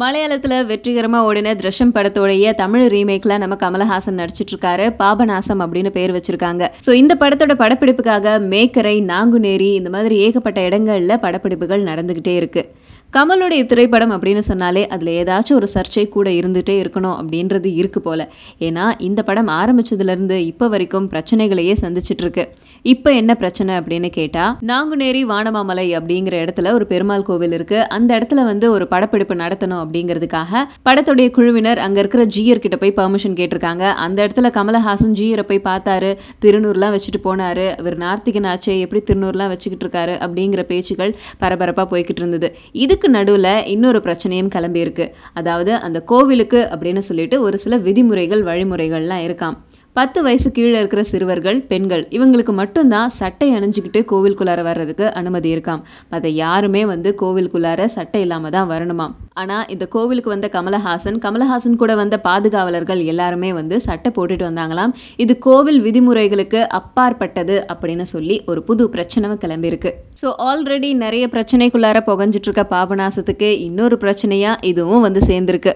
மலையாளத்தில் வெற்றிகரமாக ஓடின திருஷம் படத்துடைய தமிழ் ரீமேக்கில் நம்ம கமலஹாசன் நடிச்சிட்ருக்காரு பாபநாசம் அப்படின்னு பேர் வச்சுருக்காங்க ஸோ இந்த படத்தோட படப்பிடிப்புக்காக மேக்கரை நாங்குநேரி இந்த மாதிரி ஏகப்பட்ட இடங்களில் படப்பிடிப்புகள் நடந்துக்கிட்டே இருக்குது கமலுடைய திரைப்படம் அப்படின்னு சொன்னாலே அதில் ஏதாச்சும் ஒரு சர்ச்சை கூட இருந்துகிட்டே இருக்கணும் அப்படின்றது இருக்கு போல் ஏன்னா இந்த படம் ஆரம்பிச்சதுலேருந்து இப்போ வரைக்கும் பிரச்சனைகளையே சந்திச்சிட்ருக்கு இப்போ என்ன பிரச்சனை அப்படின்னு கேட்டால் நாங்குநேரி வானமாமலை அப்படிங்கிற இடத்துல ஒரு பெருமாள் கோவில் இருக்குது அந்த இடத்துல வந்து ஒரு படப்பிடிப்பு நடத்தணும் அப்படிங்கிறதுக்காக படத்துடைய குழுவினர் அங்கே இருக்கிற ஜியர் கிட்ட போய் பர்மிஷன் கேட்டிருக்காங்க அந்த இடத்துல கமலஹாசன் ஜியரை போய் பார்த்தாரு திருநூறுலாம் வச்சுட்டு போனாரு இவர் நார்த்திகன் ஆச்சே எப்படி திருநூறுலாம் வச்சுக்கிட்டு இருக்காரு அப்படிங்கிற பேச்சுகள் பரபரப்பாக போய்கிட்டு இருந்தது இதுக்கு நடுவில் இன்னொரு பிரச்சனையும் கிளம்பியிருக்கு அதாவது அந்த கோவிலுக்கு அப்படின்னு சொல்லிட்டு ஒரு சில விதிமுறைகள் வழிமுறைகள்லாம் இருக்காம் பத்து வயசு கீழே இருக்கிற சிறுவர்கள் பெண்கள் இவங்களுக்கு மட்டும்தான் சட்டை அணிஞ்சுக்கிட்டு கோவிலுக்குள்ளார வர்றதுக்கு அனுமதி இருக்காம் அதை யாருமே வந்து கோவிலுக்குள்ளார சட்டை இல்லாமல் தான் வரணுமாம் ஆனால் இந்த கோவிலுக்கு வந்த கமலஹாசன் கமலஹாசன் கூட வந்த பாதுகாவலர்கள் எல்லாருமே வந்து சட்டை போட்டுட்டு வந்தாங்களாம் இது கோவில் விதிமுறைகளுக்கு அப்பாற்பட்டது அப்படின்னு சொல்லி ஒரு புது பிரச்சனை கிளம்பியிருக்கு ஸோ ஆல்ரெடி நிறைய பிரச்சனைக்குள்ளார புகஞ்சிட்ருக்க பாபநாசத்துக்கு இன்னொரு பிரச்சனையாக இதுவும் வந்து சேர்ந்துருக்கு